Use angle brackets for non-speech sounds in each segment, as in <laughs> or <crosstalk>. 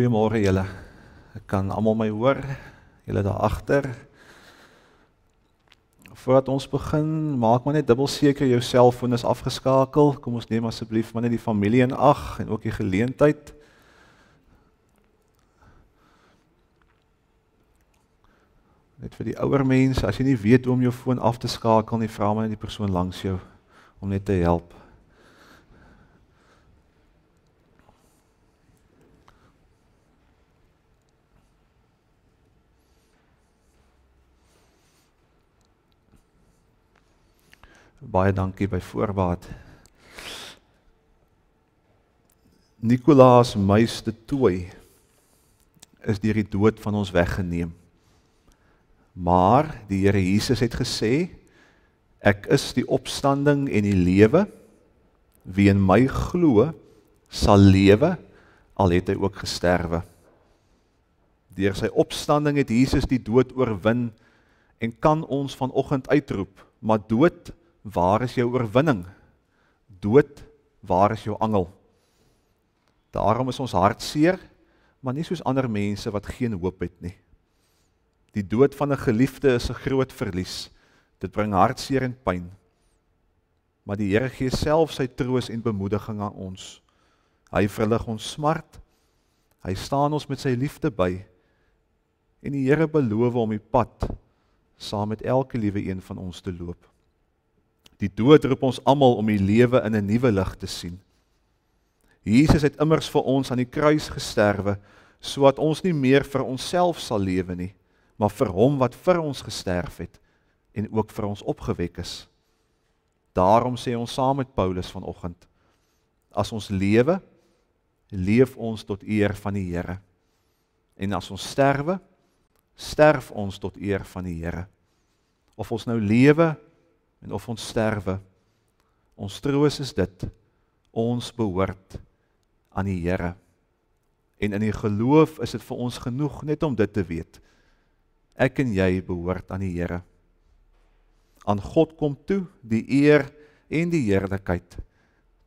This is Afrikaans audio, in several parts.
Goeiemôre julle. Ek kan almal my hoor. Julle daar agter. Voordat ons begin, maak maar net dubbel seker jou selfoon is afgeskakel. Kom ons neem asseblief maar net die familie in ag en ook die geleentheid. Net vir die ouer mense, as jy nie weet hoe om jou foon af te skakel nie, vra maar net die persoon langs jou om net te help. Baie dankie by voorbaat. Nikolaas myste toe is deur die dood van ons weggeneem. Maar die Here Jesus het gesê ek is die opstanding en die lewe. Wie in my glo sal lewe al het hy ook gesterwe. Deur sy opstanding het Jesus die dood oorwin en kan ons vanoggend uitroep, maar dood Waar is jou oorwinning? Dood, waar is jou angel? Daarom is ons hart seer, maar nie soos ander mense wat geen hoop het nie. Die dood van 'n geliefde is 'n groot verlies. Dit bring hartseer en pyn. Maar die Here gee self sy troos en bemoediging aan ons. Hy verlig ons smart. Hy staan ons met sy liefde by. En die Here beloof om die pad saam met elke liewe een van ons te loop. Die dood roep ons almal om die lewe in 'n nuwe lig te sien. Jesus het immers vir ons aan die kruis gesterwe sodat ons nie meer vir onsself sal lewe nie, maar vir hom wat vir ons gesterf het en ook vir ons opgewek is. Daarom sê ons saam met Paulus vanoggend: As ons lewe, leef ons tot eer van die Here. En as ons sterwe, sterf ons tot eer van die Here. Of ons nou lewe en of ons sterwe. Ons troos is dit ons behoort aan die Here. En in die geloof is dit vir ons genoeg net om dit te weet. Ek en jy behoort aan die Here. Aan God kom toe die eer en die heerlikheid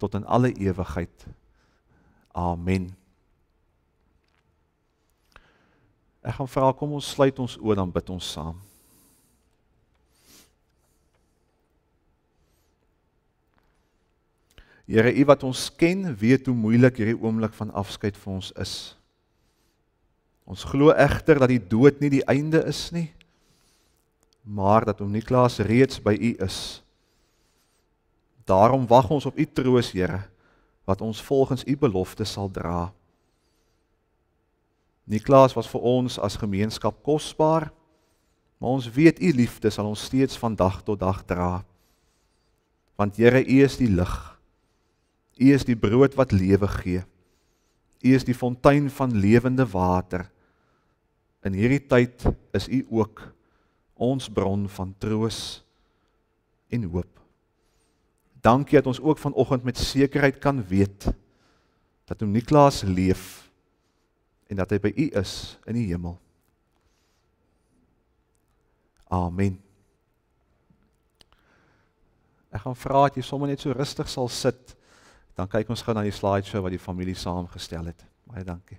tot in alle ewigheid. Amen. Ek gaan vra kom ons sluit ons oë dan bid ons saam. Here, U wat ons ken, weet hoe moeilik hierdie oomblik van afskeid vir ons is. Ons glo egter dat die dood nie die einde is nie, maar dat hom nie klaars reeds by U is. Daarom wag ons op U troos, Here, wat ons volgens U belofte sal dra. Niklaas was vir ons as gemeenskap kosbaar, maar ons weet U liefde sal ons steeds van dag tot dag dra. Want Here, U is die lig U is die brood wat lewe gee. U is die fontein van lewende water. In hierdie tyd is U ook ons bron van troos en hoop. Dankie dat ons ook vanoggend met sekerheid kan weet dat hom Niklas leef en dat hy by U is in die hemel. Amen. Ek gaan vra dat jy sommer net so rustig sal sit. Dan kyk ons gou na die slideshow wat die familie saamgestel het. Baie dankie.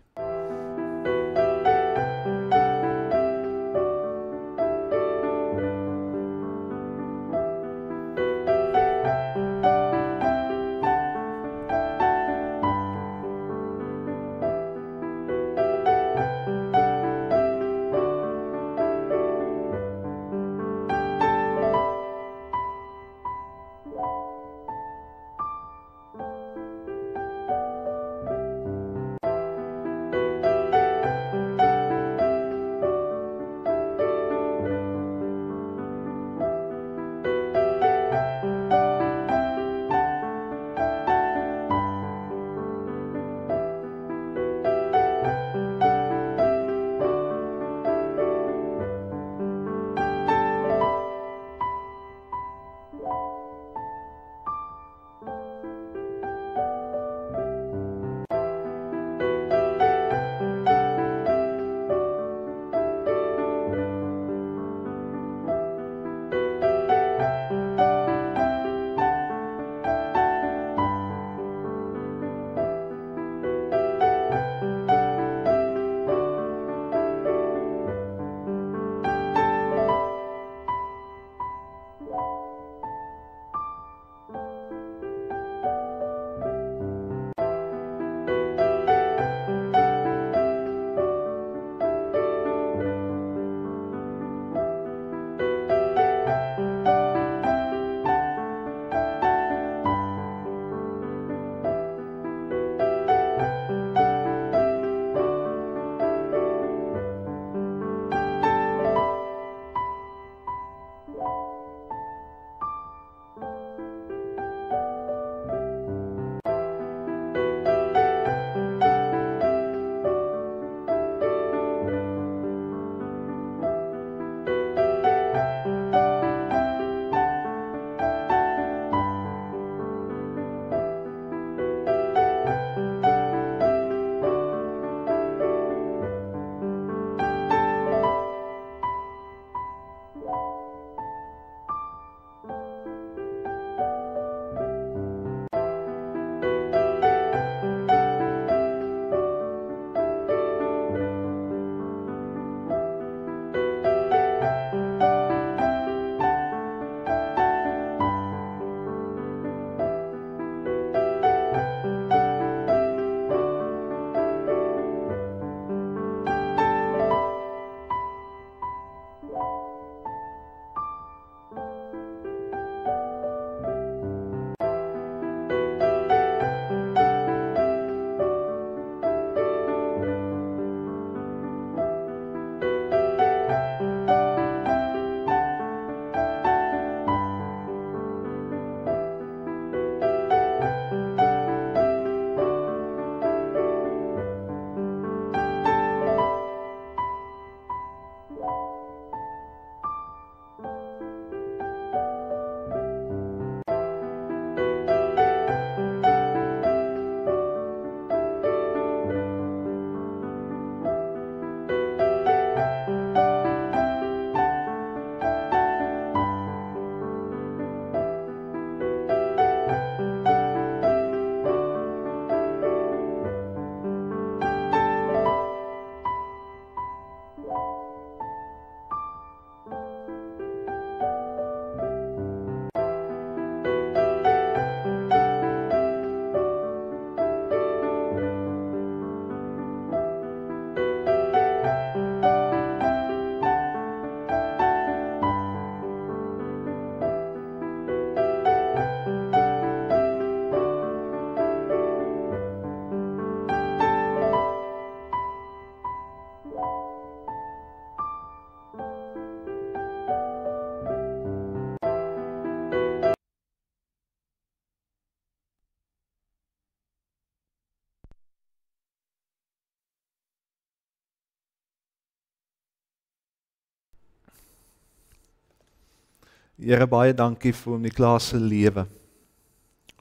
Here baie dankie vir hom die klasse lewe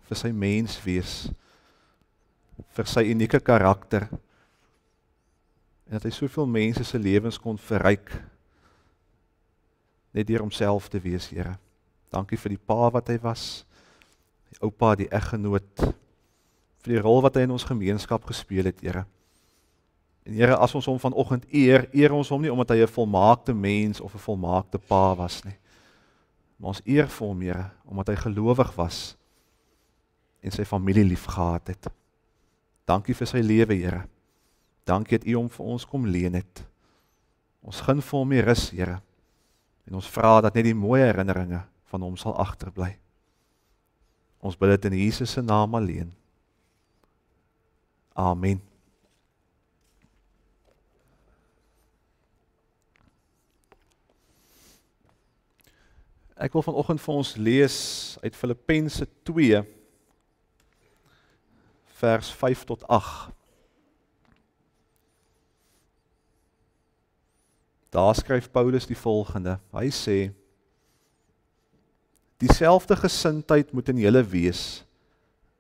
vir sy menswees vir sy unieke karakter en dat hy soveel mense se lewens kon verryk net deur homself te wees Here. Dankie vir die pa wat hy was, die oupa, die eggenoot vir die rol wat hy in ons gemeenskap gespeel het Here. En Here, as ons hom vanoggend eer, eer ons hom nie omdat hy 'n volmaakte mens of 'n volmaakte pa was nie maar ons eer vir hom Here omdat hy gelowig was en sy familie liefgehad het. Dankie vir sy lewe Here. Dankie dat U hom vir ons kom leen het. Ons gun vir hom die rus Here. En ons vra dat net die mooi herinneringe van hom sal agterbly. Ons bid dit in Jesus se naam alleen. Amen. Ek wil vanoggend vir ons lees uit Filippense 2 vers 5 tot 8. Daar skryf Paulus die volgende. Hy sê: Dieselfde gesindheid moet in julle wees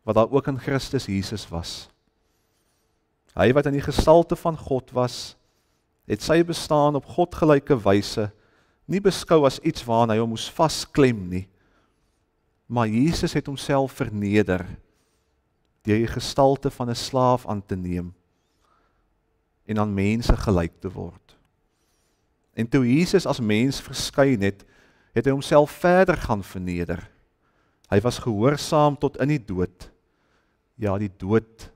wat daar ook in Christus Jesus was. Hy wat in die gestalte van God was, het sy bestaan op godgelyke wyse nie beskou as iets waaraan hy hom moes vasklem nie. Maar Jesus het homself verneder deur die gestalte van 'n slaaf aan te neem en aan mense gelyk te word. En toe Jesus as mens verskyn het, het hy homself verder gaan verneder. Hy was gehoorsaam tot in die dood. Ja, die dood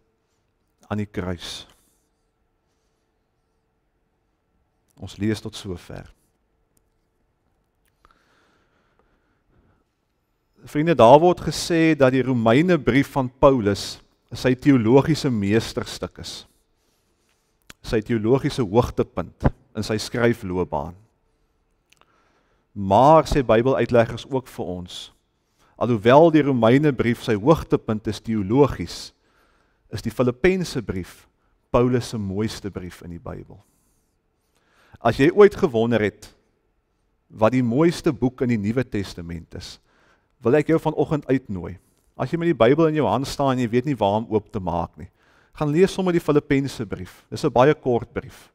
aan die kruis. Ons lees tot sover. Vriende, daar word gesê dat die Romeine brief van Paulus sy teologiese meesterstuk is. Sy teologiese hoogtepunt in sy skryfloopbaan. Maar sê Bybeluitleggers ook vir ons, alhoewel die Romeine brief sy hoogtepunt is teologies, is die Filippense brief Paulus se mooiste brief in die Bybel. As jy ooit gewonder het wat die mooiste boek in die Nuwe Testament is, wil ek jou vanoggend uitnooi. As jy met die Bybel in jou hand staan en jy weet nie waar om oop te maak nie, gaan lees sommer die Filippense brief. Dis 'n baie kort brief.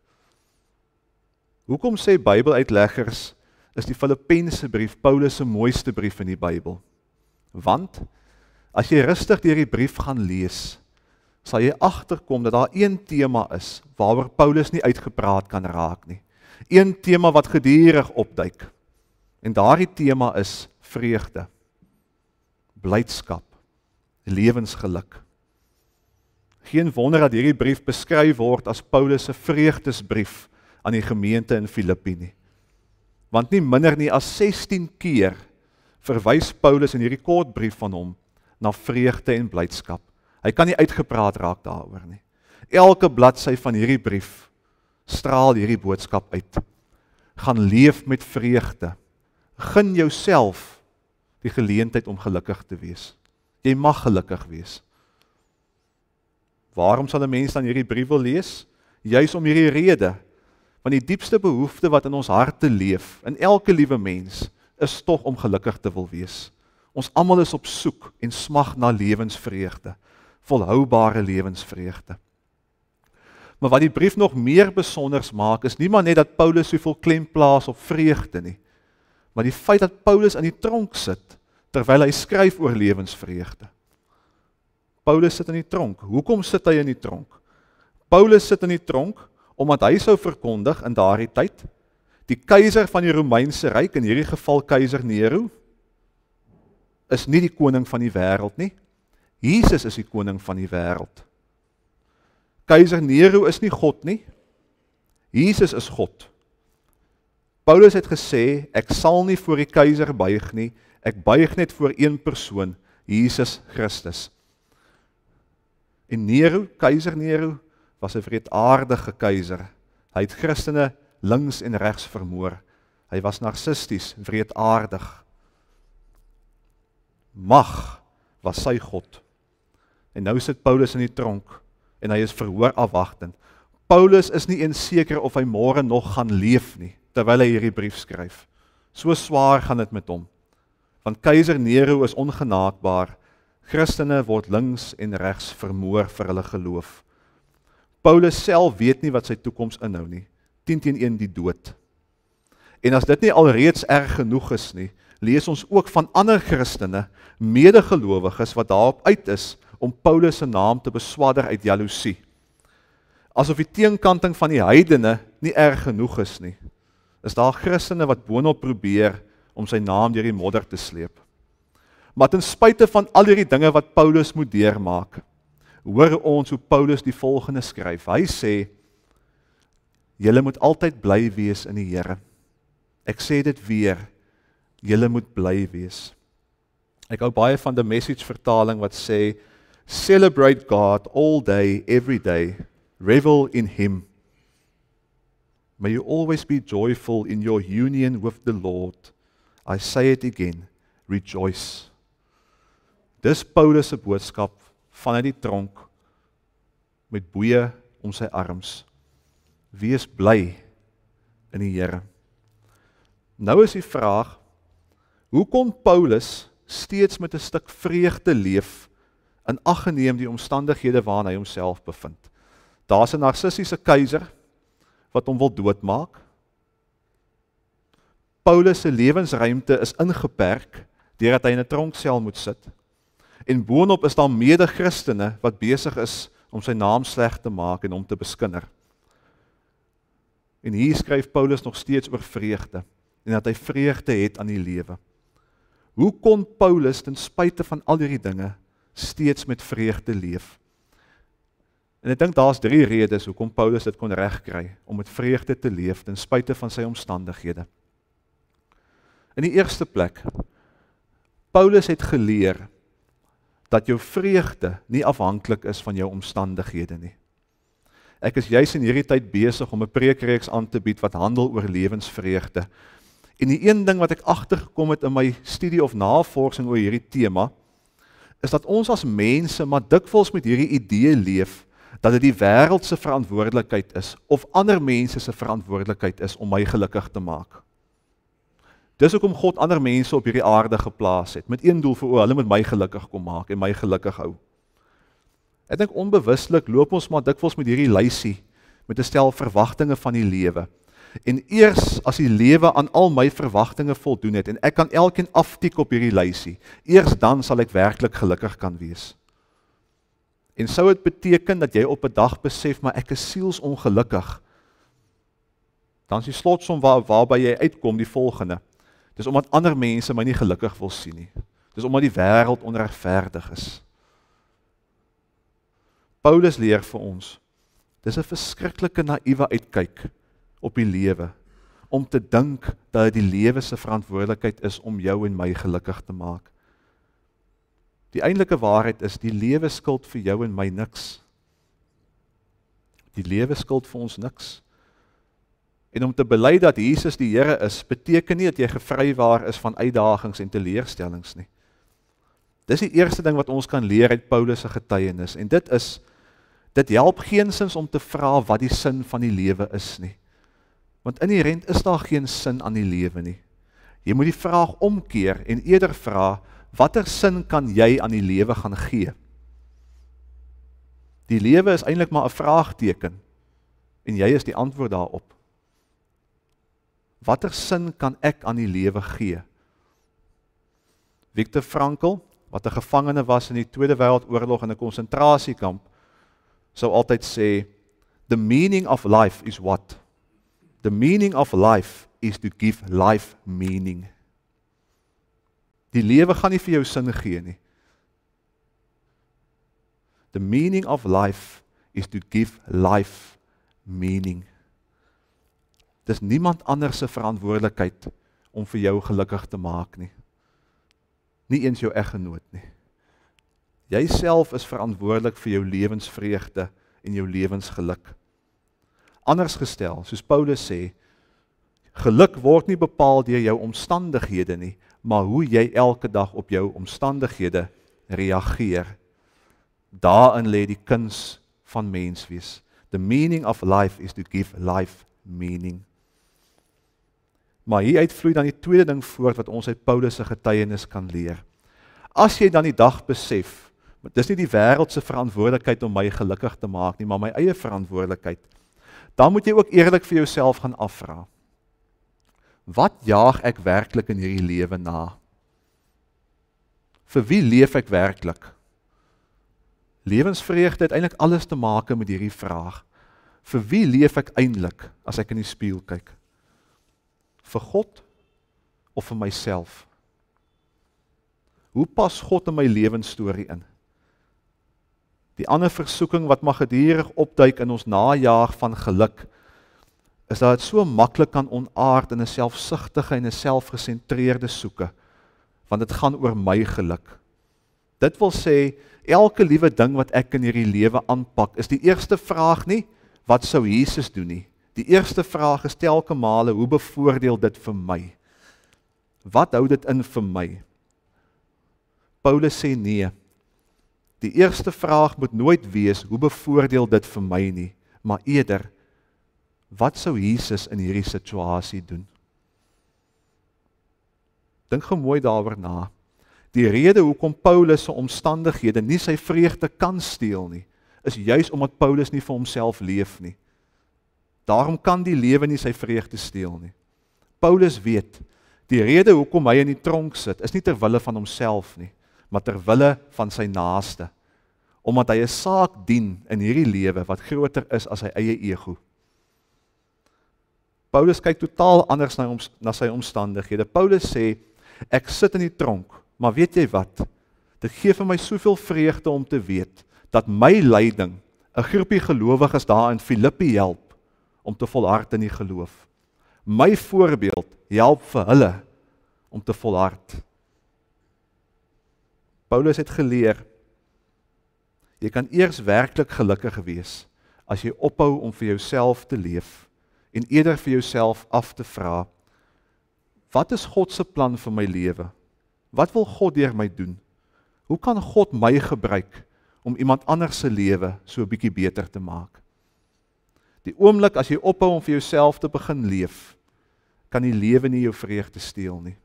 Hoekom sê Bybeluitleggers is die Filippense brief Paulus se mooiste brief in die Bybel? Want as jy rustig deur die brief gaan lees, sal jy agterkom dat daar een tema is waaroor Paulus nie uitgepraat kan raak nie. Een tema wat gedurig opduik. En daardie tema is vreugde blydskap, lewensgeluk. Geen wonder dat hierdie brief beskryf word as Paulus se vreugdesbrief aan die gemeente in Filippi nie. Want nie minder nie as 16 keer verwys Paulus in hierdie kort brief van hom na vreugde en blydskap. Hy kan nie uitgepraat raak daaroor nie. Elke bladsy van hierdie brief straal hierdie boodskap uit. Gaan leef met vreugde. Gun jouself die geleentheid om gelukkig te wees. Jy mag gelukkig wees. Waarom sal 'n mens dan hierdie brief wil lees? Juis om hierdie rede. Want die diepste behoefte wat in ons harte leef, in elke liewe mens, is tog om gelukkig te wil wees. Ons almal is op soek en smag na lewensvreugde, volhoubare lewensvreugde. Maar wat die brief nog meer besonders maak, is nie maar net dat Paulus soveel klem plaas op vreugde nie maar die feit dat Paulus in die tronk sit terwyl hy skryf oor lewensvreugde. Paulus sit in die tronk. Hoekom sit hy in die tronk? Paulus sit in die tronk omdat hy sou verkondig in daardie tyd die keiser van die Romeinse ryk in hierdie geval keiser Nero is nie die koning van die wêreld nie. Jesus is die koning van die wêreld. Keiser Nero is nie God nie. Jesus is God. Paulus het gesê ek sal nie voor die keiser buig nie. Ek buig net voor een persoon, Jesus Christus. En Nero, keiser Nero was 'n wreedaardige keiser. Hy het Christene links en regs vermoor. Hy was narcisties, wreedaardig. Mag was sy god. En nou sit Paulus in die tronk en hy is verhoor afwagtend. Paulus is nie eens seker of hy môre nog gaan leef nie terwyl hy hierdie brief skryf. So swaar gaan dit met hom. Want keiser Nero is ongenaakbaar. Christene word links en regs vermoor vir hulle geloof. Paulus self weet nie wat sy toekoms inhou nie. 10 teenoor 1 die dood. En as dit nie alreeds erg genoeg is nie, lees ons ook van ander Christene, medegelowiges wat daarop uit is om Paulus se naam te beswadder uit jaloesie. Asof die teenkanting van die heidene nie erg genoeg is nie is daar Christene wat boonop probeer om sy naam deur die modder te sleep. Maar ten spyte van al hierdie dinge wat Paulus moet deurmaak, hoor ons hoe Paulus die volgende skryf. Hy sê: "Julle moet altyd bly wees in die Here." Ek sê dit weer, julle moet bly wees. Ek hou baie van die message vertaling wat sê: "Celebrate God all day every day, revel in him." May you always be joyful in your union with the Lord. I say it again, rejoice. Dis Paulus se boodskap van uit die tronk met boeye om sy arms. Wees bly in die Here. Nou is die vraag, hoe kon Paulus steeds met 'n stuk vreugde leef in aggeneem die omstandighede waarna hy homself bevind? Daar's 'n narcissiese keiser wat hom wil doodmaak. Paulus se lewensruimte is ingeperk deurdat hy in 'n tronksel moet sit. En boonop is daar mede-Christene wat besig is om sy naam sleg te maak en hom te beskinder. En hier skryf Paulus nog steeds oor vreugde en dat hy vreugde het aan die lewe. Hoe kon Paulus ten spyte van al hierdie dinge steeds met vreugde leef? En ek dink daar's drie redes hoekom Paulus dit kon regkry om met vreugde te leef ten spyte van sy omstandighede. In die eerste plek Paulus het geleer dat jou vreugde nie afhanklik is van jou omstandighede nie. Ek is juis in hierdie tyd besig om 'n preekreeks aan te bied wat handel oor lewensvreugde. En die een ding wat ek agtergekom het in my studie of navorsing oor hierdie tema is dat ons as mense maar dikwels met hierdie idee leef dat dit die wêreld se verantwoordelikheid is of ander mense se verantwoordelikheid is om my gelukkig te maak. Dis hoekom God ander mense op hierdie aarde geplaas het met een doel vir o, hulle moet my gelukkig kom maak en my gelukkig hou. Ek dink onbewuslik loop ons maar dikwels met hierdie lysie met 'n stel verwagtinge van die lewe. En eers as die lewe aan al my verwagtinge voldoen het en ek kan elkeen aftik op hierdie lysie, eers dan sal ek werklik gelukkig kan wees. En sou dit beteken dat jy op 'n dag besef maar ek is sielsongelukkig. Dan is die slotsom waar waarby jy uitkom die volgende. Dis omdat ander mense my nie gelukkig wil sien nie. Dis omdat die wêreld onregverdig is. Paulus leer vir ons. Dis 'n verskriklike naïewe uitkyk op die lewe om te dink dat dit die lewe se verantwoordelikheid is om jou en my gelukkig te maak. Die eintlike waarheid is die lewe skuld vir jou en my niks. Die lewe skuld vir ons niks. En om te bely dat Jesus die Here is, beteken nie dat jy gevrywaar is van uitdagings en teleurstellings nie. Dis die eerste ding wat ons kan leer uit Paulus se getuienis en dit is dit help geensins om te vra wat die sin van die lewe is nie. Want inherent is daar geen sin aan die lewe nie. Jy moet die vraag omkeer en eerder vra watter sin kan jy aan die lewe gaan gee? Die lewe is eintlik maar 'n vraagteken en jy is die antwoord daarop. Watter sin kan ek aan die lewe gee? Viktor Frankl, wat 'n gevangene was in die Tweede Wêreldoorlog in 'n konsentrasiekamp, sou altyd sê, "The meaning of life is what? The meaning of life is to give life meaning." Die lewe gaan nie vir jou sin gee nie. The meaning of life is to give life meaning. Dis niemand anders se verantwoordelikheid om vir jou gelukkig te maak nie. Nie eens jou eggenoot nie. Jouself is verantwoordelik vir jou lewensvreugde en jou lewensgeluk. Anders gestel, soos Paulus sê, geluk word nie bepaal deur jou omstandighede nie, maar hoe jy elke dag op jou omstandighede reageer. Daarin lê die kuns van mens wees. The meaning of life is to give life meaning. Maar hier uitvloei dan die tweede ding voort wat ons uit Paulus se getuienis kan leer. As jy dan die dag besef, want dis nie die wêreld se verantwoordelikheid om my gelukkig te maak nie, maar my eie verantwoordelikheid. Dan moet jy ook eerlik vir jouself gaan afvra wat jaag ek werklik in hierdie lewe na? Vir wie leef ek werklik? Lewensvreugde het eintlik alles te maak met hierdie vraag. Vir wie leef ek eintlik as ek in die spieël kyk? Vir God of vir myself? Hoe pas God in my lewensstorie in? Die ander versoeking wat mag gedurig opduik in ons najaag van geluk is dat dit so maklik kan onaard in 'n selfsugtige en 'n selfgesentreerde soeke want dit gaan oor my geluk. Dit wil sê elke liewe ding wat ek in hierdie lewe aanpak is die eerste vraag nie wat sou Jesus doen nie. Die eerste vraag gestel elke male hoe bevoordeel dit vir my? Wat hou dit in vir my? Paulus sê nee. Die eerste vraag moet nooit wees hoe bevoordeel dit vir my nie, maar eerder wat sou Jesus in hierdie situasie doen? Dink gou mooi daaroor na. Die rede hoekom Paulus se omstandighede nie sy vreugde kan steel nie, is juis omdat Paulus nie vir homself leef nie. Daarom kan die lewe nie sy vreugde steel nie. Paulus weet die rede hoekom hy in die tronk sit, is nie ter wille van homself nie, maar ter wille van sy naaste, omdat hy 'n saak dien in hierdie lewe wat groter is as sy eie ego. Paulus kyk totaal anders na ons na sy omstandighede. Paulus sê ek sit in die tronk, maar weet jy wat? Dit gee vir my soveel vreugde om te weet dat my lyding 'n groepie gelowiges daar in Filippi help om te volhard in die geloof. My voorbeeld help vir hulle om te volhard. Paulus het geleer jy kan eers werklik gelukkig wees as jy ophou om vir jouself te leef en eerder vir jouself af te vra wat is God se plan vir my lewe? Wat wil God deur my doen? Hoe kan God my gebruik om iemand anders se lewe so 'n bietjie beter te maak? Die oomblik as jy ophou om vir jouself te begin leef, kan die lewe nie jou vreugde steel nie.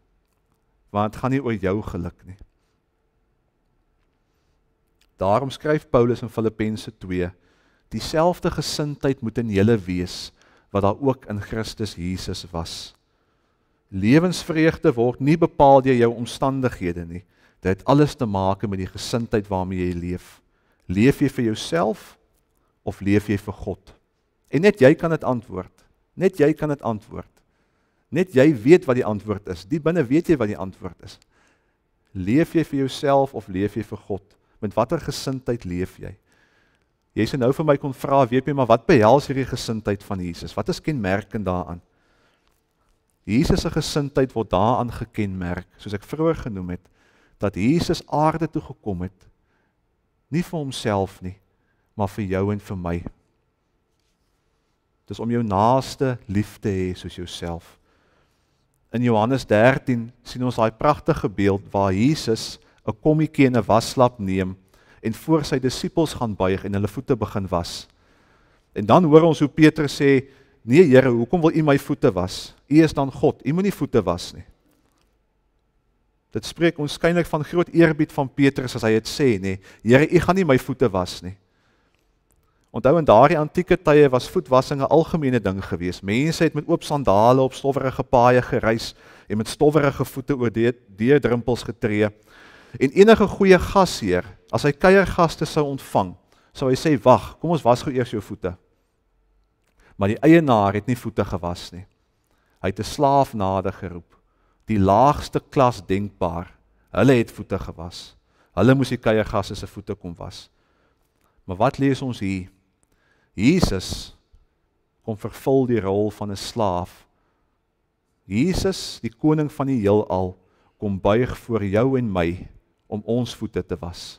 Want dit gaan nie oor jou geluk nie. Daarom skryf Paulus in Filippense 2: Dieselfde gesindheid moet in julle wees wat daar ook in Christus Jesus was. Lewensvreugde word nie bepaal deur jou omstandighede nie. Dit het alles te maak met die gesindheid waarmee jy leef. Leef jy vir jouself of leef jy vir God? En net jy kan dit antwoord. Net jy kan dit antwoord. Net jy weet wat die antwoord is. Die binne weet jy wat die antwoord is. Leef jy vir jouself of leef jy vir God? Met watter gesindheid leef jy? jy sou nou vir my kon vra weet jy maar wat behels hierdie gesindheid van Jesus? Wat is kenmerkend daaraan? Jesus se gesindheid word daaraan gekenmerk, soos ek vroeër genoem het, dat Jesus aarde toe gekom het nie vir homself nie, maar vir jou en vir my. Dis om jou naaste lief te hê soos jouself. In Johannes 13 sien ons daai pragtige beeld waar Jesus 'n kommetjie en 'n waslap neem en voor sy disippels gaan buig en hulle voete begin was. En dan hoor ons hoe Petrus sê: "Nee Here, hoekom wil U my voete was? U is dan God. U moenie voete was nie." Dit spreek onskynlik van groot eerbied van Petrus as hy dit sê, nê. Here, U gaan nie my voete was nie. Onthou in daardie antieke tye was voetwassing 'n algemene ding gewees. Mense het met oop sandale op stowwerige paaie gereis en met stowwerige voete oor deur drempels getree. En enige goeie gasheer, as hy kuiergaste sou ontvang, sou hy sê: "Wag, kom ons was gou eers jou voete." Maar die eienaar het nie voete gewas nie. Hy het 'n slaaf nader geroep, die laagste klas denkbaar. Hulle het voete gewas. Hulle moes die kuiergaste se voete kom was. Maar wat lees ons hier? Jesus kom vervul die rol van 'n slaaf. Jesus, die koning van die heelal, kom buig voor jou en my om ons voete te was.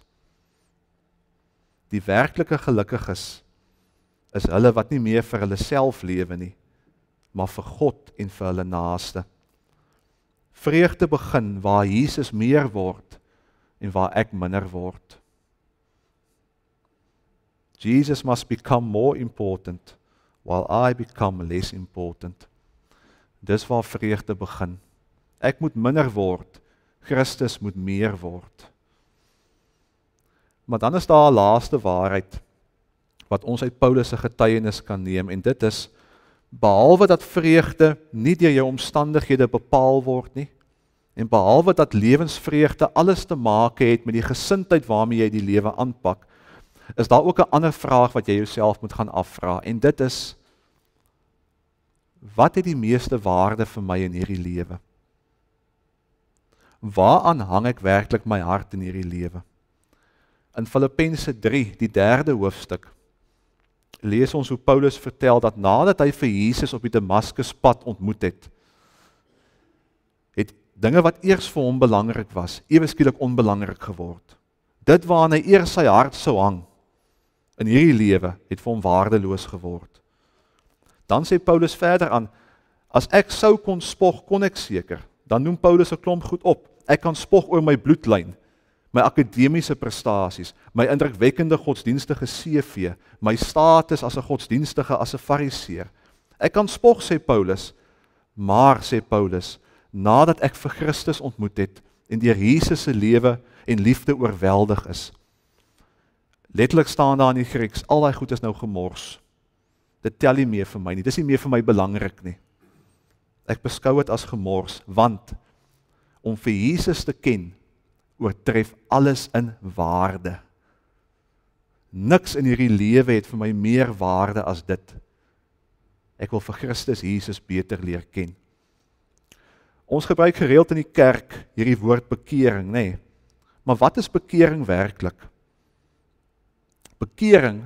Die werklike gelukkiges is hulle wat nie meer vir hulle self lewe nie, maar vir God en vir hulle naaste. Vreugde begin waar Jesus meer word en waar ek minder word. Jesus must become more important while I become less important. Dis waar vreugde begin. Ek moet minder word Christus moet meer word. Maar dan is daar 'n laaste waarheid wat ons uit Paulus se getuienis kan neem en dit is behalwe dat vreugde nie deur jou omstandighede bepaal word nie en behalwe dat lewensvreugde alles te maak het met die gesindheid waarmee jy die lewe aanpak is daar ook 'n ander vraag wat jy jouself moet gaan afvra en dit is wat het die meeste waarde vir my in hierdie lewe waaraan hang ek werklik my hart in hierdie lewe? In Filippense 3, die 3de hoofstuk, lees ons hoe Paulus vertel dat nadat hy vir Jesus op die Damaskuspad ontmoet het, het dinge wat eers vir hom belangrik was, ewe skielik onbelangrik geword. Dit waaraan hy eers sy hart sou hang in hierdie lewe, het vir hom waardeloos geword. Dan sê Paulus verder aan: As ek sou kon spog, kon ek seker. Dan noem Paulus 'n klomp goed op. Ek kan spog oor my bloedlyn, my akademiese prestasies, my indrukwekkende godsdienstige CV, my status as 'n godsdienstige as 'n fariseer. Ek kan spog sê Paulus, maar sê Paulus, nadat ek vir Christus ontmoet het en deur Jesus se lewe en liefde oorweldig is. Letterlik staan daar in die Grieks, al daai goed is nou gemors. Dit tel nie meer vir my nie. Dis nie meer vir my belangrik nie. Ek beskou dit as gemors want om vir Jesus te ken oortref alles in waarde. Niks in hierdie lewe het vir my meer waarde as dit. Ek wil vir Christus Jesus beter leer ken. Ons gebruik gereeld in die kerk hierdie woord bekering, nê. Nee. Maar wat is bekering werklik? Bekering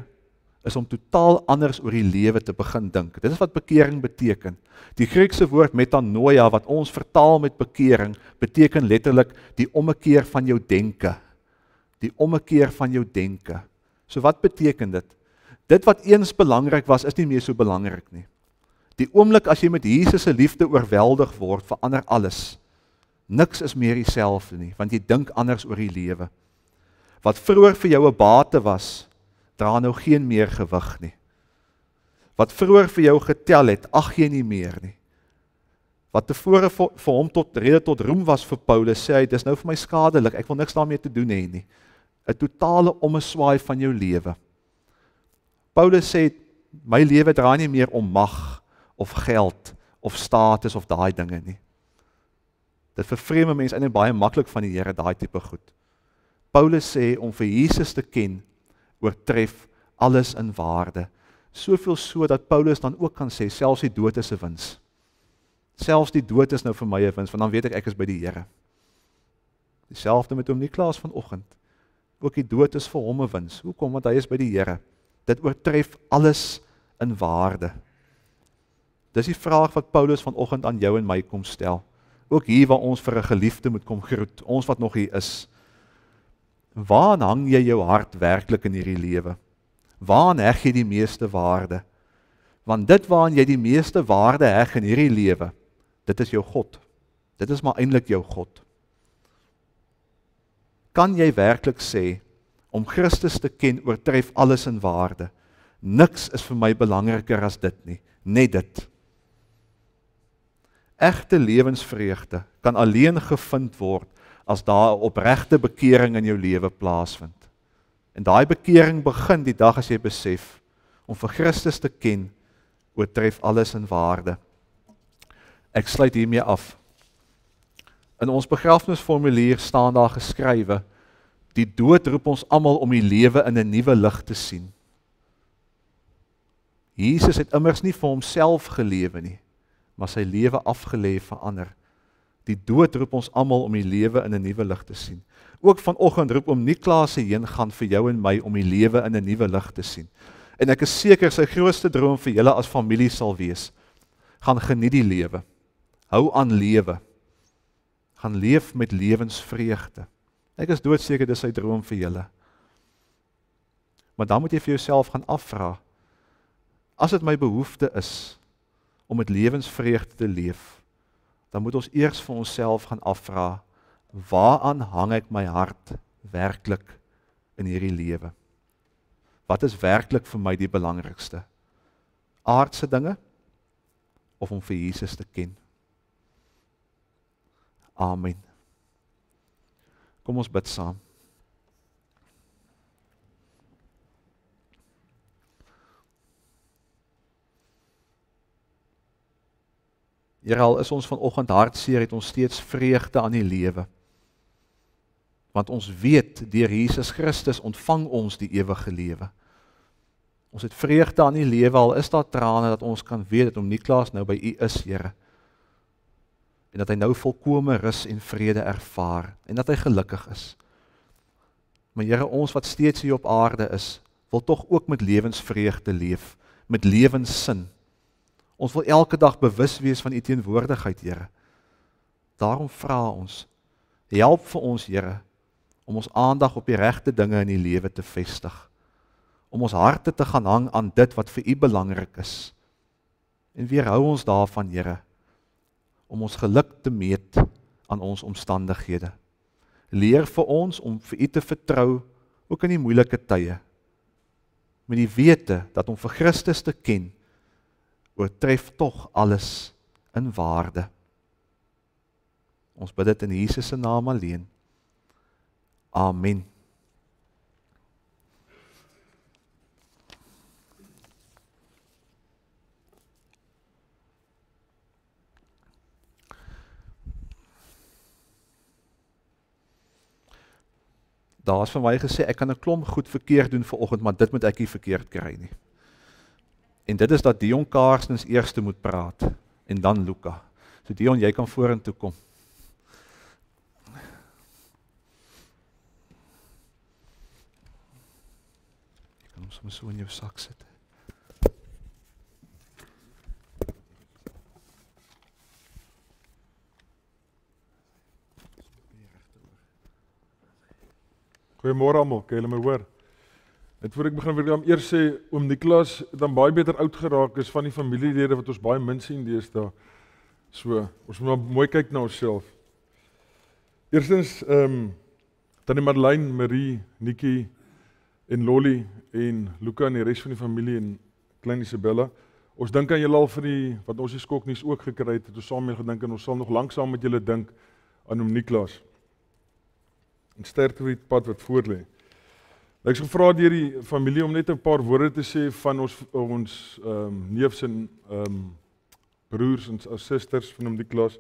is om totaal anders oor die lewe te begin dink. Dit is wat bekering beteken. Die Griekse woord metanoia wat ons vertaal met bekering, beteken letterlik die ommekeer van jou denke. Die ommekeer van jou denke. So wat beteken dit? Dit wat eens belangrik was, is nie meer so belangrik nie. Die oomblik as jy met Jesus se liefde oorweldig word, verander alles. Niks is meer dieselfde nie, want jy dink anders oor die lewe. Wat vroeër vir jou 'n bate was, dra nou geen meer gewig nie. Wat vroeër vir jou getel het, ag jy nie meer nie. Wat tevore vir, vir hom tot rede tot roem was vir Paulus, sê hy, dis nou vir my skadelik. Ek wil niks daarmee te doen hê nie. 'n Totale omeswaai van jou lewe. Paulus sê my lewe draai nie meer om mag of geld of status of daai dinge nie. Dit vervreem mense eintlik baie maklik van die Here daai tipe goed. Paulus sê om vir Jesus te ken oortref alles in waarde. Soveel so dat Paulus dan ook kan sê selfs die dood is 'n wins. Selfs die dood is nou vir my 'n wins want dan weet ek ek is by die Here. Dieselfde met hom Niklas vanoggend. Ook die dood is vir hom 'n wins. Hoekom? Want hy is by die Here. Dit oortref alles in waarde. Dis die vraag wat Paulus vanoggend aan jou en my kom stel. Ook hier waar ons vir 'n geliefde moet kom groet. Ons wat nog hier is. Waar hang jy jou hart werklik in hierdie lewe? Waar heg jy die meeste waarde? Want dit waaraan jy die meeste waarde heg in hierdie lewe, dit is jou God. Dit is maar eintlik jou God. Kan jy werklik sê om Christus te ken oortref alles in waarde? Niks is vir my belangriker as dit nie, net dit. Egte lewensvreugde kan alleen gevind word as daar 'n opregte bekering in jou lewe plaasvind. En daai bekering begin die dag as jy besef om vir Christus te ken oortref alles in waarde. Ek sluit hiermee af. In ons begrafnisformulier staan daar geskrywe: Die dood roep ons almal om die lewe in 'n nuwe lig te sien. Jesus het immers nie vir homself gelewe nie, maar sy lewe afgelê vir ander. Die dood roep ons almal om die lewe in 'n nuwe lig te sien. Ook vanoggend roep oom Niklas heen gaan vir jou en my om die lewe in 'n nuwe lig te sien. En ek is seker sy grootste droom vir julle as familie sal wees: gaan geniet die lewe. Hou aan lewe. Gaan leef met lewensvreugde. Ek is doodseker dis sy droom vir julle. Maar dan moet jy vir jouself gaan afvra: as dit my behoefte is om met lewensvreugde te leef, dan moet ons eers vir onsself gaan afvra waaraan hang ek my hart werklik in hierdie lewe wat is werklik vir my die belangrikste aardse dinge of om vir Jesus te ken amen kom ons bid saam Here al is ons vanoggend hartseer, het ons steeds vreugde aan die lewe. Want ons weet deur Jesus Christus ontvang ons die ewige lewe. Ons het vreugde aan die lewe al is daar trane dat ons kan weet dat om Niklas nou by U is, Here. En dat hy nou volkomme rus en vrede ervaar en dat hy gelukkig is. Maar Here, ons wat steeds hier op aarde is, wil tog ook met lewensvreugde leef, met lewenssin. Ons wil elke dag bewus wees van u teenwoordigheid, Here. Daarom vra ons, help vir ons, Here, om ons aandag op die regte dinge in die lewe te vestig. Om ons harte te gaan hang aan dit wat vir u belangrik is. En weerhou ons daarvan, Here, om ons geluk te meet aan ons omstandighede. Leer vir ons om vir u te vertrou ook in die moeilike tye. Met die wete dat om vir Christus te ken oortref tog alles in waarde. Ons bid dit in Jesus se naam alleen. Amen. Daar's vir my gesê ek kan 'n klomp goed verkeerd doen vanoggend, maar dit moet ek nie verkeerd kry nie. En dit is dat Dion Kaarsens eerste moet praat en dan Luka. So Dion, jy kan vorentoe kom. Jy kan hom sommer so in jou sak sit. Goeiemôre almal, kan julle my hoor? Dit voor ek begin wil dan eers sê oom Niklas het dan baie beter oud geraak as van die familielede wat ons baie min sien deesdae. So, ons moet maar mooi kyk na onsself. Eerstens ehm um, tannie Madeleine, Marie, Nikki en Lolly en Luka en die res van die familie en klein Isabella. Ons dink aan julle al vir die wat ons hier skoknuus ook gekry het. Het ons saam mee gedink en ons sal nog lank saam met julle dink aan oom Niklas. En sterkte met die pad wat voor lê. Ek's gevra deur die familie om net 'n paar woorde te sê van ons ons ehm um, neefs en ehm um, broers en susters van hom die klas.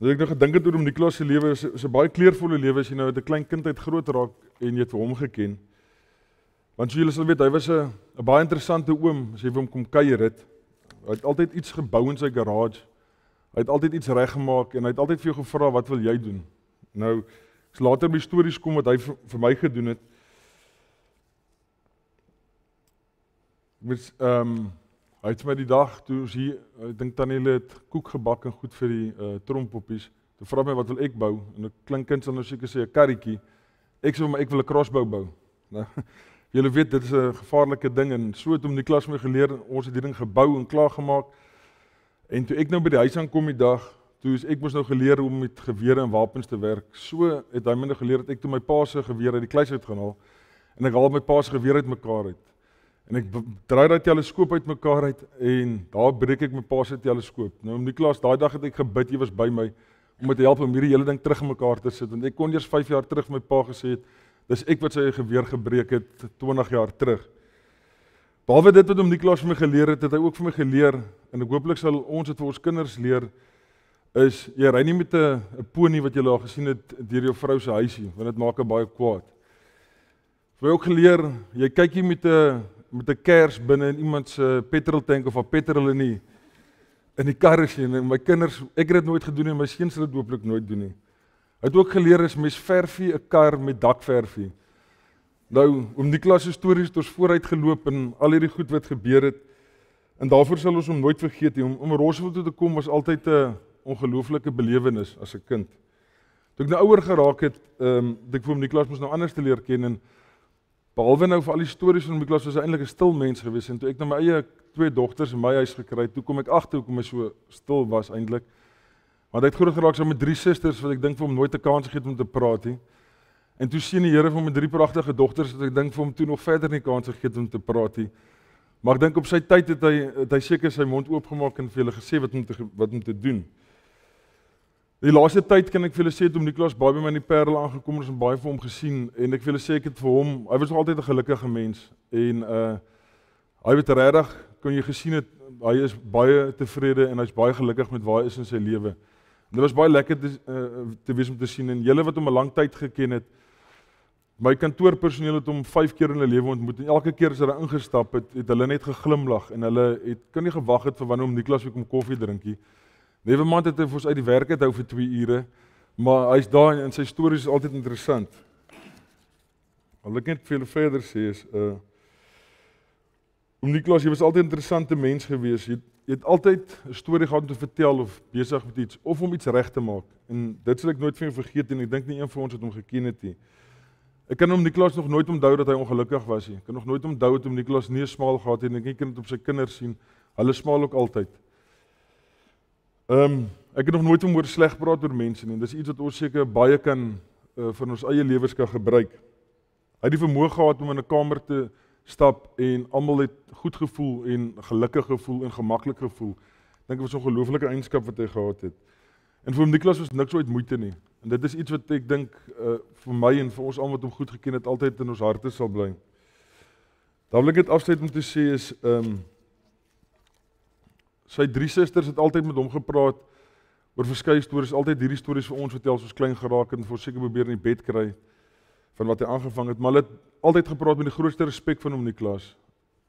Dat ek nog gedink het oor hom die klas se lewe is, is 'n baie kleurvolle lewe as jy nou uit 'n klein kind uit groot raak en jy het hom geken. Want so julle sal weet hy was 'n 'n baie interessante oom as jy vir hom kom kuier het. Hy het altyd iets gebou in sy garage. Hy het altyd iets reggemaak en hy het altyd vir jou gevra wat wil jy doen? Nou, ek's later by stories kom wat hy vir, vir my gedoen het. was ehm um, hy het my die dag toe ons hier eh, ek dink Tannie het koek gebak en goed vir die uh, eh, trompoppies. Toe vra my wat wil ek bou en ek klink kind sal nou seker sê 'n karretjie. Ek sê maar ek wil 'n crossbow bou. Nou <laughs> julle weet dit is 'n gevaarlike ding en so het hom die klas my geleer ons het die ding gebou en klaar gemaak. En toe ek nou by die huis aankom die dag Dus ek moes nou geleer hoe om met gewere en wapens te werk. So het hy my nou geleer dat ek toe my pa se gewere uit die kluis uit gaan haal en ek haal my pa se gewere uit mekaar uit. En ek draai daai teleskoop uitmekaar uit en daar breek ek my pa se teleskoop. Nou om Niklas, daai dag het ek gebid iewers by my om dit help om hierdie hele ding terug in mekaar te sit want ek kon eers 5 jaar terug my pa gesê het dis ek wat sy geweer gebreek het 20 jaar terug. Behalwe dit wat hom Niklas vir my geleer het, het hy ook vir my geleer en ek hooplik sal ons dit vir ons kinders leer is jy ry nie met 'n pony wat jy al gesien het deur jou vrou se huisie want dit maak hom baie kwaad. Vir ook geleer, jy kyk nie met 'n met 'n kers binne in iemand se petroltank of op petrol nie in die kar sien en my kinders ek het dit nooit gedoen en my seuns sal dit hopelik nooit doen nie. Het ook geleer as mens verfie 'n kar met dakverfie. Nou om die klas stories het ons vooruit geloop en al hierdie goed wat gebeur het en daarvoor sal ons hom nooit vergeet nie. Om om Roosevelt toe te kom was altyd 'n ongelooflike belewenis as 'n kind. Toe ek nou ouer geraak het, ehm um, ek voel my klas moes nou anders te leer ken en Behalwe nou vir al die stories van Miklas was hy eintlik 'n stil mens gewees en toe ek na my eie twee dogters in my huis gekry het, toe kom ek agter hoekom hy so stil was eintlik. Want hy het groot geraak saam met drie susters wat ek dink vir hom nooit 'n kans gegee het om te praat nie. En toe sien die Here vir hom met drie pragtige dogters wat ek dink vir hom toe nog verder nie kans gegee het om te praat nie. Maar ek dink op sy tyd het hy het hy seker sy mond oopgemaak en vir hulle gesê wat om te wat om te doen. Die laaste tyd kan ek vir julle sê toe Nikolaas baie by my in die Parel aangekom het, ons het baie vir hom gesien en ek wil julle sê ek het vir hom, hy was altyd 'n gelukkige mens en uh hy het regtig kon jy gesien het hy is baie tevrede en hy's baie gelukkig met waar hy is in sy lewe. Dit was baie lekker te, uh, te wees om te sien en julle wat hom 'n lang tyd geken het. My kantoorpersoneel het hom 5 keer in hulle lewe ontmoet en elke keer as hulle ingestap het, het hulle net geglimlag en hulle het kan nie gewag het vir wanneer hom Nikolaas weer kom koffie drinkie. Nevermind het hy vir ons uit die werk uit hou vir 2 ure, maar hy's daar en sy stories is altyd interessant. Al ek net veel verder sê is uh eh, Niklas, jy was altyd 'n interessante mens gewees. Jy Jy het altyd 'n storie gehad om te vertel of besig met iets of om iets reg te maak. En dit sal ek nooit vir jou vergeet en ek dink nie een van ons het hom geken het nie. Ek kan hom Niklas nog nooit onthou dat hy ongelukkig was nie. Ek kan nog nooit onthou dat hom Niklas nie smaal gehad het en ek nie kan dit op sy kinders sien. Hulle smaal ook altyd. Ehm um, ek het nog nooit om oor sleg praat oor mense nie. Dis iets wat ons seker baie kan uh, eh, vir ons eie lewens kan gebruik. Hy het die vermoë gehad om in 'n kamer te stap en almal het goed gevoel en gelukkig gevoel en gemaklik gevoel. Ek dink dit was 'n ongelooflike eienskap wat hy gehad het. En vir Niklas was niks ooit moeite nie. En dit is iets wat ek dink uh, vir my en vir ons almal wat hom goed geken het, altyd in ons harte sal bly. Daar wil ek dit afsluit om te sê is ehm um, sy drie susters het altyd met hom gepraat oor verskeie stories, altyd hierdie stories vir ons vertel as ons klein geraak het en voor seker probeer in die bed kry van wat hy aangevang het, maar hulle het altyd gepraat met die grootste respek van hom in die klas.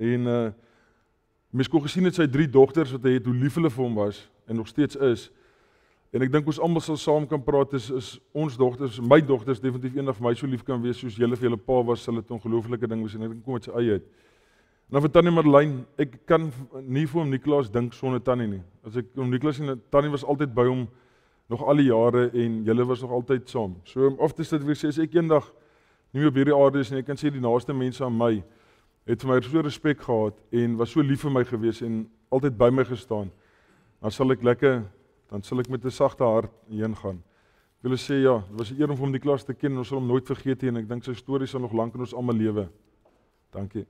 En uh eh, mes kon gesien het sy drie dogters wat hy het hoe lief hulle vir hom was en nog steeds is. En ek dink ons almal sal saam kan praat is is ons dogters, my dogters definitief eendag vir my so lief kan wees soos julle vir julle pa was, sal dit 'n ongelooflike ding wees en ek dink kom met sy eie uit. Dan nou vir Tannie Madeleine, ek kan nie vir hom Niklas dink sonder Tannie nie. As ek hom Niklas en Tannie was altyd by hom nog al die jare en julle was nog altyd saam. So om af te sit weer sê as ek eendag nie meer op hierdie aarde is nie, ek kan sê die naaste mense aan my het vir my so respek gehad en was so lief vir my gewees en altyd by my gestaan. Dan sal ek lekker dan sal ek met 'n sagte hart heen gaan. Ek wil sê ja, dit was 'n eer om hom die klas te ken en ons sal hom nooit vergeet nie en ek dink sy stories sal nog lank in ons almal lewe. Dankie.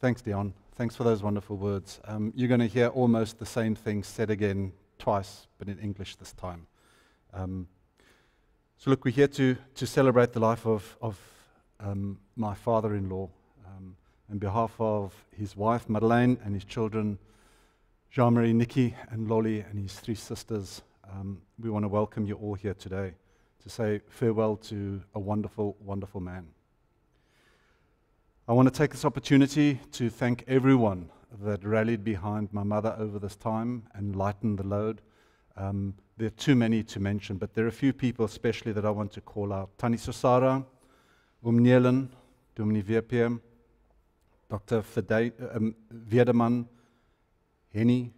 Thanks, Dion. Thanks for those wonderful words. Um, you're going to hear almost the same thing said again twice, but in English this time. Um, so, look, we're here to, to celebrate the life of, of um, my father in law. Um, on behalf of his wife, Madeleine, and his children, Jean Marie, Nikki, and Lolly, and his three sisters, um, we want to welcome you all here today to say farewell to a wonderful, wonderful man. I want to take this opportunity to thank everyone that rallied behind my mother over this time and lightened the load. Um, there are too many to mention, but there are a few people especially that I want to call out. Tani Sosara, Umnielen, Domini Verpier, Dr. Verde, um, Henny,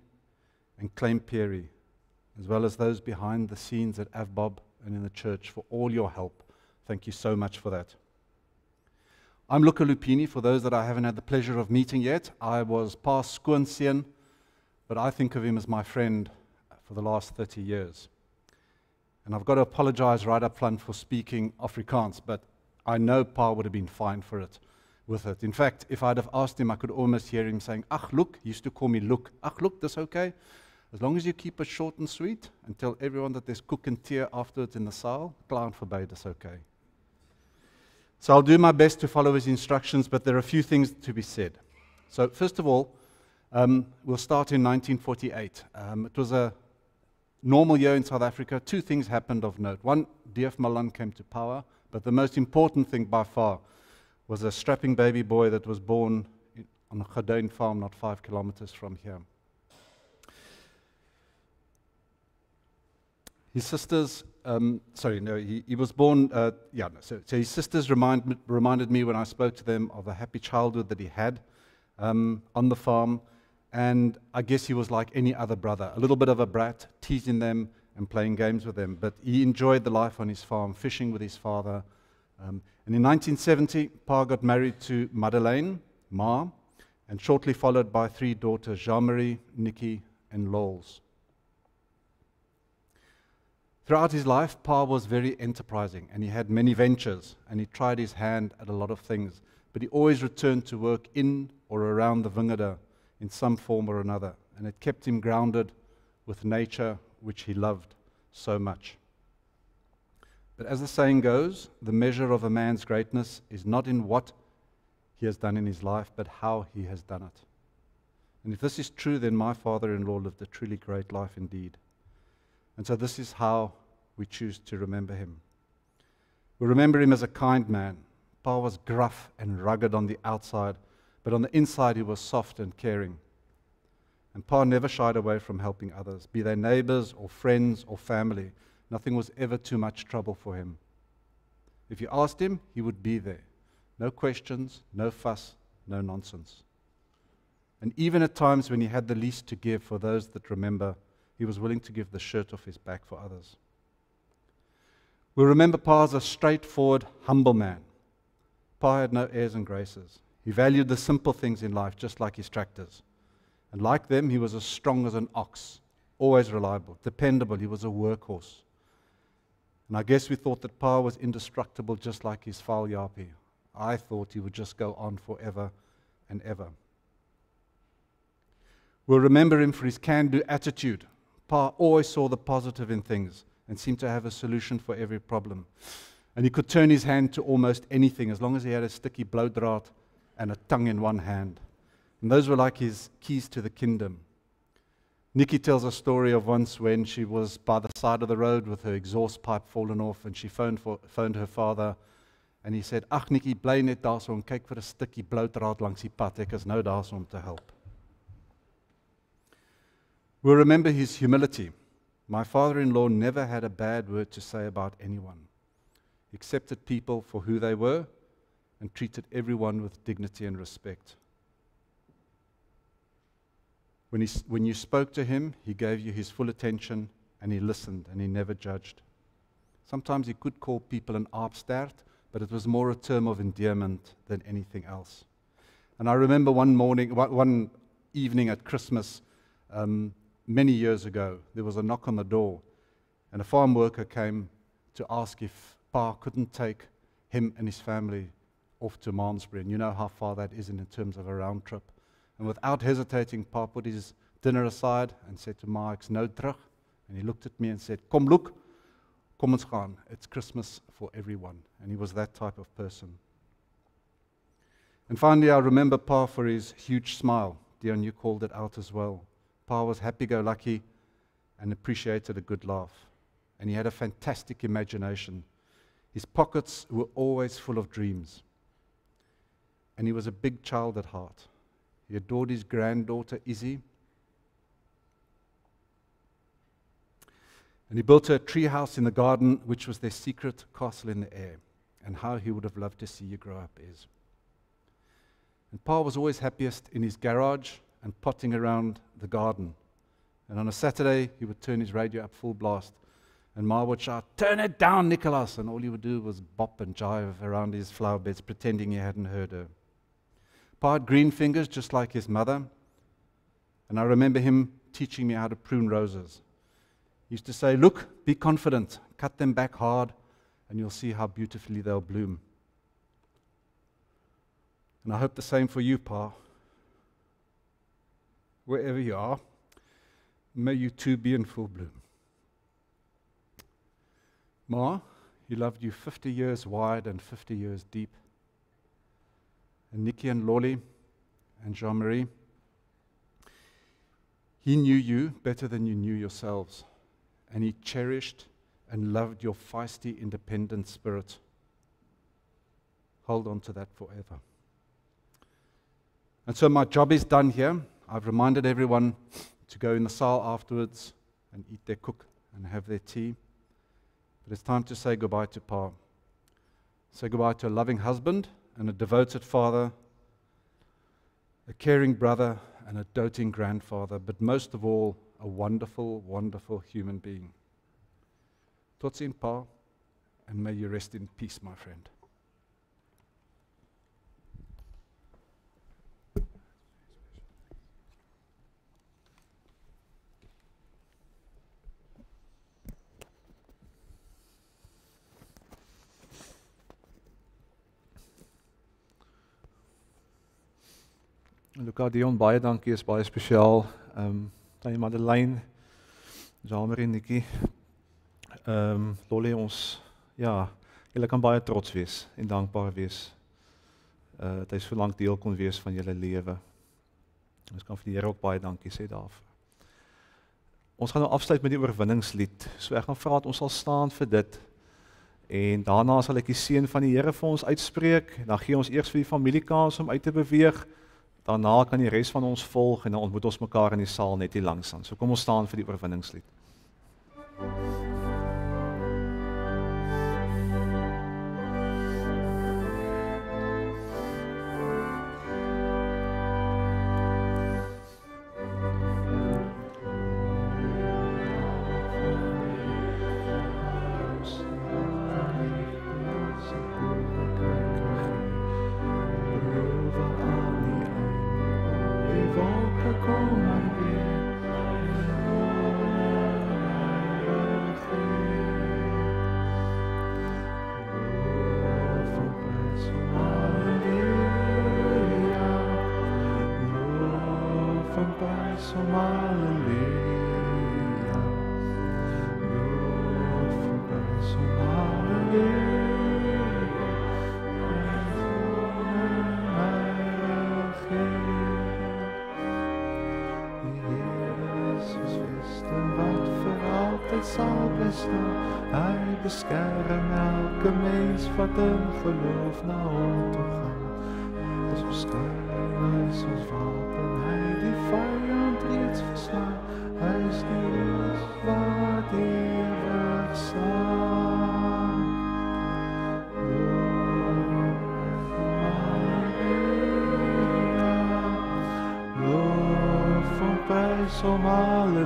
and Clem Perry, as well as those behind the scenes at Avbob and in the church for all your help. Thank you so much for that. I'm Luca Lupini, for those that I haven't had the pleasure of meeting yet. I was past Squinsian, but I think of him as my friend for the last 30 years. And I've got to apologize right up front for speaking Afrikaans, but I know Pa would have been fine for it, with it. In fact, if I'd have asked him, I could almost hear him saying, Ach, look, he used to call me Look. Ach, look, this okay? As long as you keep it short and sweet and tell everyone that there's cook and tear after it in the saal, clown forbade, it's okay. So I'll do my best to follow his instructions, but there are a few things to be said. So, first of all, um, we'll start in 1948. Um, it was a normal year in South Africa. Two things happened of note. One, DF Malan came to power, but the most important thing by far was a strapping baby boy that was born on a Khadain farm not five kilometers from here. His sisters um, sorry, no, he, he was born, uh, yeah, no, so, so, his sisters remind, reminded me when I spoke to them of the happy childhood that he had um, on the farm. And I guess he was like any other brother, a little bit of a brat, teasing them and playing games with them. But he enjoyed the life on his farm, fishing with his father. Um, and in 1970, Pa got married to Madeleine, Ma, and shortly followed by three daughters, Jean-Marie, Nikki, and Lowell's. Throughout his life, Pa was very enterprising and he had many ventures and he tried his hand at a lot of things, but he always returned to work in or around the Vingada in some form or another, and it kept him grounded with nature, which he loved so much. But as the saying goes, the measure of a man's greatness is not in what he has done in his life, but how he has done it. And if this is true, then my father in law lived a truly great life indeed. And so this is how we choose to remember him. We remember him as a kind man. Pa was gruff and rugged on the outside, but on the inside he was soft and caring. And Pa never shied away from helping others, be they neighbors or friends or family. Nothing was ever too much trouble for him. If you asked him, he would be there. No questions, no fuss, no nonsense. And even at times when he had the least to give for those that remember, he was willing to give the shirt off his back for others. We'll remember Pa as a straightforward, humble man. Pa had no airs and graces. He valued the simple things in life, just like his tractors. And like them, he was as strong as an ox, always reliable, dependable. He was a workhorse. And I guess we thought that Pa was indestructible, just like his foul yapi. I thought he would just go on forever and ever. We'll remember him for his can do attitude. Pa always saw the positive in things and seemed to have a solution for every problem. And he could turn his hand to almost anything as long as he had a sticky blowdraut and a tongue in one hand. And those were like his keys to the kingdom. Nikki tells a story of once when she was by the side of the road with her exhaust pipe fallen off and she phoned, for, phoned her father and he said, Ach, Nikki, blame net daarso kijk kyk vir 'n sticky blou draad langs die pad. Ek is nou daarso om te help." We remember his humility. My father in law never had a bad word to say about anyone. He accepted people for who they were and treated everyone with dignity and respect. When, he, when you spoke to him, he gave you his full attention and he listened and he never judged. Sometimes he could call people an abstart, but it was more a term of endearment than anything else. And I remember one morning, one evening at Christmas, um, many years ago, there was a knock on the door, and a farm worker came to ask if Pa couldn't take him and his family off to Malmesbury. And you know how far that is in terms of a round trip. And without hesitating, Pa put his dinner aside and said to Ma, no terug. And he looked at me and said, "Come look, come ons gaan. It's Christmas for everyone. And he was that type of person. And finally, I remember Pa for his huge smile. Dion, you called it out as well. Pa was happy go lucky and appreciated a good laugh. And he had a fantastic imagination. His pockets were always full of dreams. And he was a big child at heart. He adored his granddaughter, Izzy. And he built her a tree house in the garden, which was their secret castle in the air. And how he would have loved to see you grow up is. And Pa was always happiest in his garage and potting around the garden. And on a Saturday, he would turn his radio up full blast. And Ma would shout, Turn it down, Nicholas! And all he would do was bop and jive around his flower beds, pretending he hadn't heard her. Pa had green fingers, just like his mother. And I remember him teaching me how to prune roses. He used to say, Look, be confident, cut them back hard, and you'll see how beautifully they'll bloom. And I hope the same for you, Pa wherever you are, may you too be in full bloom. Ma, he loved you 50 years wide and 50 years deep. And Nikki and Lolly and Jean Marie, he knew you better than you knew yourselves, and he cherished and loved your feisty, independent spirit. Hold on to that forever. And so my job is done here. I've reminded everyone to go in the sal afterwards and eat their cook and have their tea. But it's time to say goodbye to Pa. Say goodbye to a loving husband and a devoted father, a caring brother and a doting grandfather, but most of all, a wonderful, wonderful human being. Tot ziens, Pa, and may you rest in peace, my friend. Luka Dion baie dankie is baie spesiaal. Ehm um, Tannie Madeleine Jamer en Nikki. Ehm um, Lolly ons ja, julle kan baie trots wees en dankbaar wees. Uh eh, dat hy so lank deel kon wees van julle lewe. Ons kan vir die Here ook baie dankie sê daarvoor. Ons gaan nou afsluit met die oorwinningslied. So ek gaan vra dat ons sal staan vir dit. En daarna sal ek die seën van die Here vir ons uitspreek. Dan gee ons eers vir die familie kans om uit te beweeg. Daarna kan die res van ons volg en dan ontmoet ons mekaar in die saal net hier langs aan. So kom ons staan vir die oorwinningslied. Thank you. en geloof naar om te gaan. Dus als we staan, is ons wapen, hij die vijand reeds verslaan. Hij is die waar die eeuwig staan. Loof van prijs om alle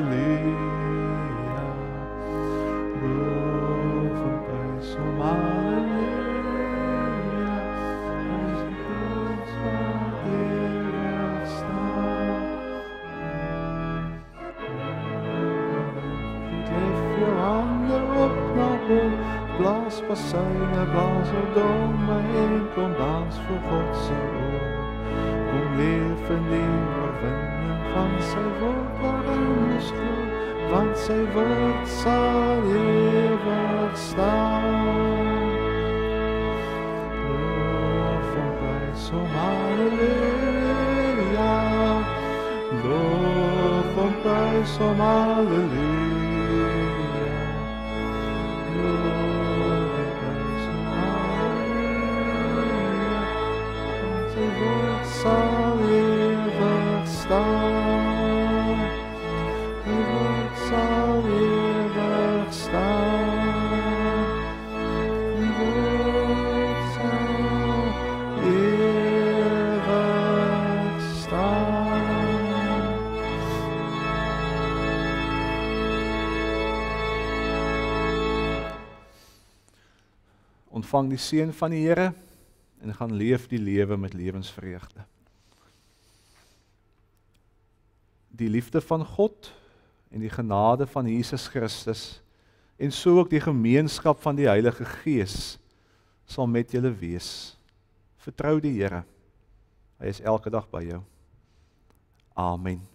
Pas zijn, na blaas o dom, maar heen baas voor God zijn oor. Kom leven wennen van zijn woord waarin is groot, want zijn woord zal eeuwig staan. Loof van prijs, om halleluja, lof van prijs, om halleluja. ontvang die seën van die Here en gaan leef die lewe met lewensvreugde. Die liefde van God en die genade van Jesus Christus en so ook die gemeenskap van die Heilige Gees sal met julle wees. Vertrou die Here. Hy is elke dag by jou. Amen.